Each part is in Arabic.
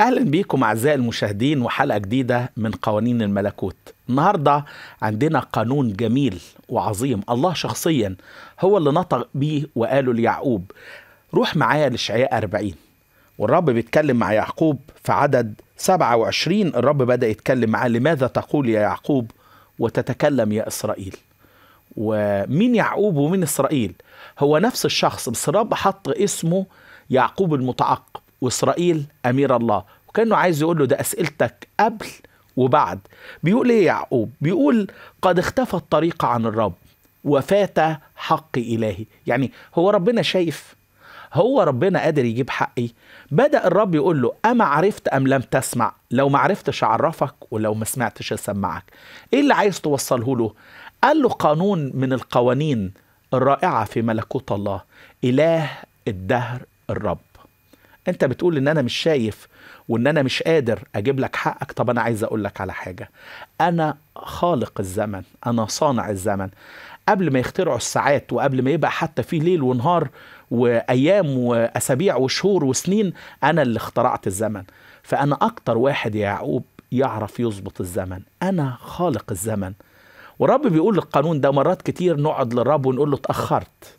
اهلا بيكم اعزائي المشاهدين وحلقه جديده من قوانين الملكوت النهارده عندنا قانون جميل وعظيم الله شخصيا هو اللي نطق بيه وقاله ليعقوب روح معايا لاشعياء 40 والرب بيتكلم مع يعقوب في عدد 27 الرب بدا يتكلم معاه لماذا تقول يا يعقوب وتتكلم يا اسرائيل ومين يعقوب ومين اسرائيل هو نفس الشخص بس الرب حط اسمه يعقوب المتعقب واسرائيل امير الله وكانه عايز يقول له ده اسئلتك قبل وبعد بيقول ايه يعقوب بيقول قد اختفى الطريق عن الرب وفات حق الهي يعني هو ربنا شايف هو ربنا قادر يجيب حقي بدأ الرب يقول له أما عرفت أم لم تسمع لو ما عرفتش أعرفك ولو ما سمعتش أسمعك إيه اللي عايز توصله له قال له قانون من القوانين الرائعة في ملكوت الله إله الدهر الرب انت بتقول ان انا مش شايف وان انا مش قادر اجيب لك حقك طب انا عايز اقول لك على حاجه انا خالق الزمن انا صانع الزمن قبل ما يخترعوا الساعات وقبل ما يبقى حتى في ليل ونهار وايام واسابيع وشهور وسنين انا اللي اخترعت الزمن فانا اكتر واحد يا يعقوب يعرف يظبط الزمن انا خالق الزمن ورب بيقول القانون ده مرات كتير نقعد للرب ونقول له اتاخرت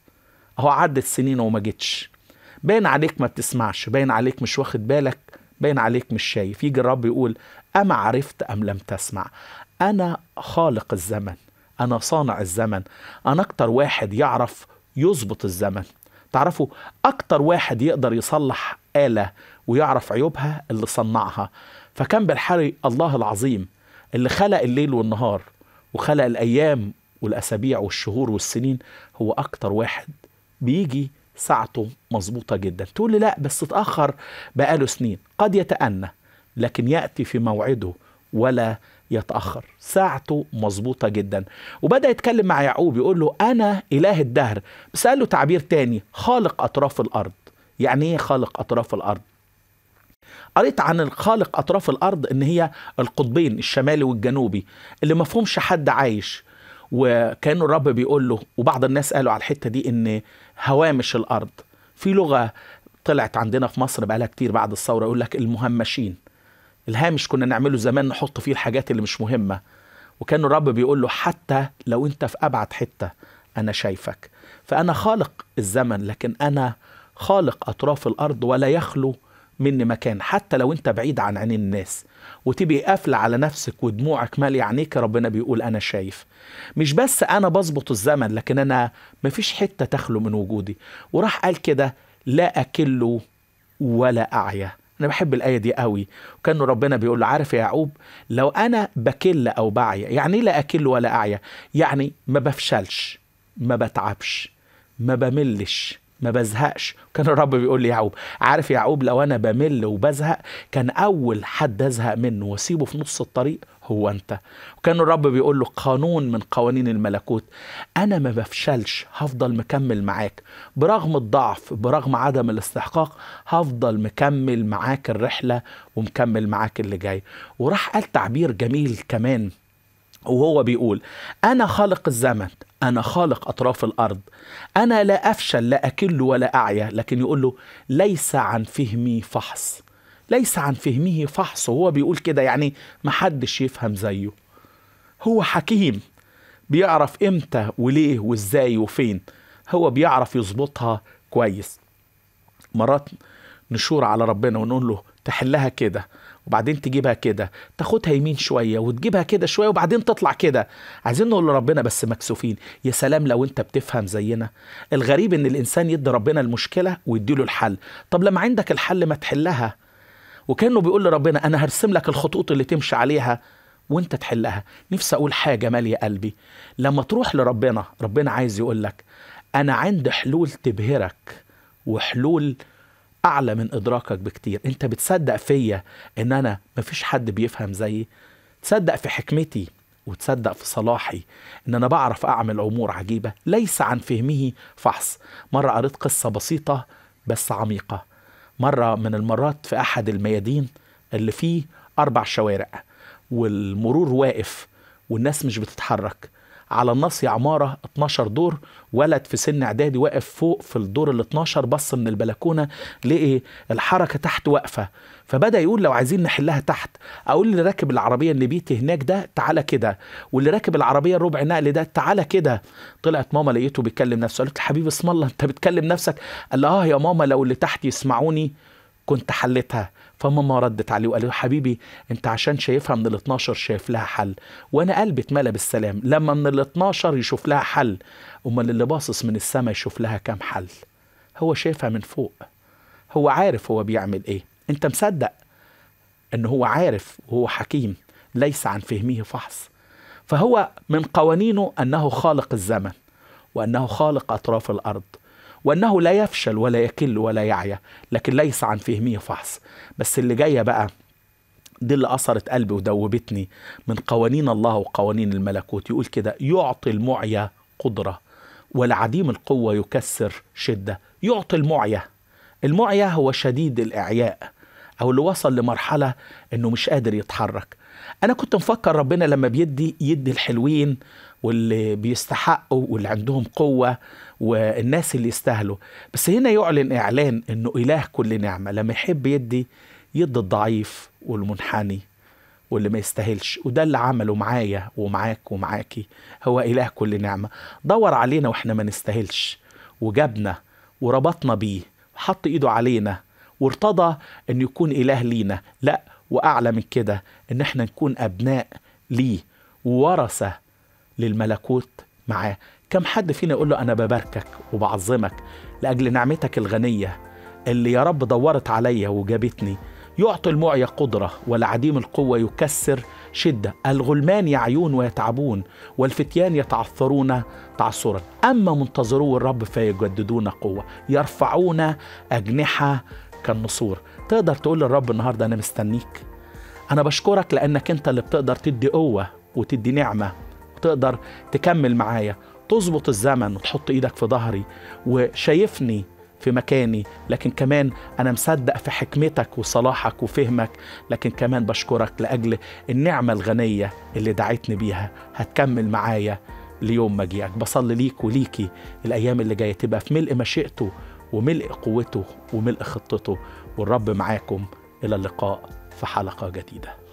هو عدت سنين وما جيتش باين عليك ما بتسمعش باين عليك مش واخد بالك باين عليك مش شايف يجي الرب يقول أما عرفت أم لم تسمع أنا خالق الزمن أنا صانع الزمن أنا أكتر واحد يعرف يظبط الزمن تعرفوا أكتر واحد يقدر يصلح آلة ويعرف عيوبها اللي صنعها فكان بالحري الله العظيم اللي خلق الليل والنهار وخلق الأيام والأسابيع والشهور والسنين هو أكتر واحد بيجي ساعته مظبوطة جدا تقول لي لا بس اتأخر بقاله سنين قد يتأنى لكن يأتي في موعده ولا يتأخر ساعته مظبوطة جدا وبدأ يتكلم مع يعقوب يقول له أنا إله الدهر بس قال له تعبير تاني خالق أطراف الأرض يعني إيه خالق أطراف الأرض قريت عن الخالق أطراف الأرض إن هي القطبين الشمالي والجنوبي اللي مفهومش حد عايش وكان الرب بيقول له وبعض الناس قالوا على الحته دي ان هوامش الارض في لغه طلعت عندنا في مصر بقالها كتير بعد الثوره يقول لك المهمشين الهامش كنا نعمله زمان نحط فيه الحاجات اللي مش مهمه وكان الرب بيقول له حتى لو انت في ابعد حته انا شايفك فانا خالق الزمن لكن انا خالق اطراف الارض ولا يخلو مني مكان حتى لو انت بعيد عن عين الناس وتبقي قافله على نفسك ودموعك ماليه عينيك ربنا بيقول انا شايف مش بس انا بظبط الزمن لكن انا مفيش حته تخلو من وجودي وراح قال كده لا اكله ولا أعيا انا بحب الايه دي قوي وكانه ربنا بيقول له عارف يا يعقوب لو انا بكل او بعيا يعني ايه لا اكل ولا اعيا يعني ما بفشلش ما بتعبش ما بملش ما بزهقش كان الرب بيقول لي يعقوب عارف يعقوب لو انا بمل وبزهق كان اول حد ازهق منه واسيبه في نص الطريق هو انت وكان الرب بيقول له قانون من قوانين الملكوت انا ما بفشلش هفضل مكمل معاك برغم الضعف برغم عدم الاستحقاق هفضل مكمل معاك الرحله ومكمل معاك اللي جاي وراح قال تعبير جميل كمان وهو بيقول انا خالق الزمن أنا خالق أطراف الأرض أنا لا أفشل لا أكل ولا أعيا لكن يقول له ليس عن فهمي فحص ليس عن فهمه فحص وهو بيقول كده يعني محدش يفهم زيه هو حكيم بيعرف امتى وليه وازاي وفين هو بيعرف يظبطها كويس مرات نشور على ربنا ونقول له تحلها كده وبعدين تجيبها كده تاخدها يمين شويه وتجيبها كده شويه وبعدين تطلع كده عايزين نقول لربنا بس مكسوفين يا سلام لو انت بتفهم زينا الغريب ان الانسان يدي ربنا المشكله ويديله الحل طب لما عندك الحل ما تحلها وكانه بيقول لربنا انا هرسم لك الخطوط اللي تمشي عليها وانت تحلها نفسي اقول حاجه ماليه قلبي لما تروح لربنا ربنا عايز يقول لك انا عندي حلول تبهرك وحلول اعلى من ادراكك بكتير انت بتصدق فيا ان انا مفيش حد بيفهم زيي تصدق في حكمتي وتصدق في صلاحي ان انا بعرف اعمل امور عجيبه ليس عن فهمه فحص مره قريت قصه بسيطه بس عميقه مره من المرات في احد الميادين اللي فيه اربع شوارع والمرور واقف والناس مش بتتحرك على النص عمارة 12 دور ولد في سن اعدادي واقف فوق في الدور ال 12 بص من البلكونة لقي الحركة تحت واقفة فبدا يقول لو عايزين نحلها تحت اقول اللي راكب العربيه اللي بيتي هناك ده تعالى كده واللي راكب العربيه الربع نقل ده تعالى كده طلعت ماما لقيته بيتكلم نفسه قالت حبيبي اسم الله انت بتكلم نفسك قال لها اه يا ماما لو اللي تحت يسمعوني كنت حلتها فماما ردت عليه وقالت له حبيبي انت عشان شايفها من ال 12 شايف لها حل وانا قلبي اتملى بالسلام لما من ال 12 يشوف لها حل امال اللي باصص من السما يشوف لها كام حل هو شايفها من فوق هو عارف هو بيعمل ايه انت مصدق ان هو عارف وهو حكيم ليس عن فهمه فحص فهو من قوانينه انه خالق الزمن وانه خالق اطراف الارض وأنه لا يفشل ولا يكل ولا يعيا لكن ليس عن فهمه فحص بس اللي جاية بقى دي اللي أثرت قلبي ودوبتني من قوانين الله وقوانين الملكوت يقول كده يعطي المعيا قدرة والعديم القوة يكسر شدة يعطي المعيا المعيا هو شديد الإعياء أو اللي وصل لمرحلة إنه مش قادر يتحرك أنا كنت مفكر ربنا لما بيدي يدي الحلوين واللي بيستحقوا واللي عندهم قوة والناس اللي يستاهلوا بس هنا يعلن إعلان أنه إله كل نعمة لما يحب يدي يدي الضعيف والمنحني واللي ما يستاهلش وده اللي عمله معايا ومعاك ومعاكي هو إله كل نعمة دور علينا وإحنا ما نستاهلش وجابنا وربطنا بيه وحط إيده علينا وارتضى أن يكون إله لينا لأ وأعلى من كده أن إحنا نكون أبناء ليه وورثة للملكوت معاه كم حد فينا يقول له أنا بباركك وبعظمك لأجل نعمتك الغنية اللي يا رب دورت عليا وجابتني يعطي المعيا قدرة والعديم القوة يكسر شدة الغلمان يعيون ويتعبون والفتيان يتعثرون تعثرا أما منتظرو الرب فيجددون قوة يرفعون أجنحة كالنسور تقدر تقول للرب النهاردة أنا مستنيك أنا بشكرك لأنك أنت اللي بتقدر تدي قوة وتدي نعمة تقدر تكمل معايا تظبط الزمن وتحط ايدك في ظهري وشايفني في مكاني لكن كمان انا مصدق في حكمتك وصلاحك وفهمك لكن كمان بشكرك لاجل النعمه الغنيه اللي دعيتني بيها هتكمل معايا ليوم مجيئك بصلي ليك وليكي الايام اللي جايه تبقى في ملء مشيئته وملء قوته وملء خطته والرب معاكم الى اللقاء في حلقه جديده